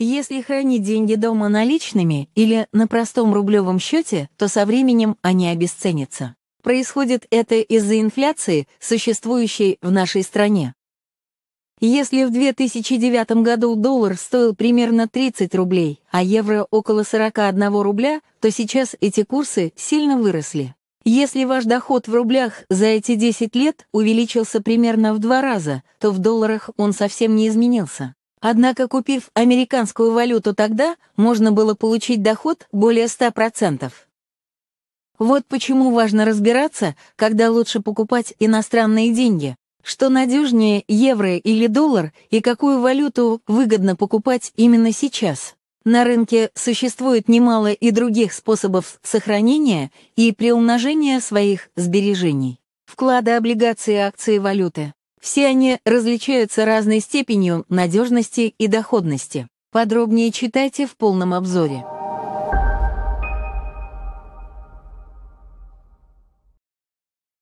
Если хранить деньги дома наличными или на простом рублевом счете, то со временем они обесценятся. Происходит это из-за инфляции, существующей в нашей стране. Если в 2009 году доллар стоил примерно 30 рублей, а евро около 41 рубля, то сейчас эти курсы сильно выросли. Если ваш доход в рублях за эти 10 лет увеличился примерно в два раза, то в долларах он совсем не изменился. Однако, купив американскую валюту тогда, можно было получить доход более 100%. Вот почему важно разбираться, когда лучше покупать иностранные деньги, что надежнее евро или доллар и какую валюту выгодно покупать именно сейчас. На рынке существует немало и других способов сохранения и приумножения своих сбережений. Вклады, облигации, акции, валюты. Все они различаются разной степенью надежности и доходности. Подробнее читайте в полном обзоре.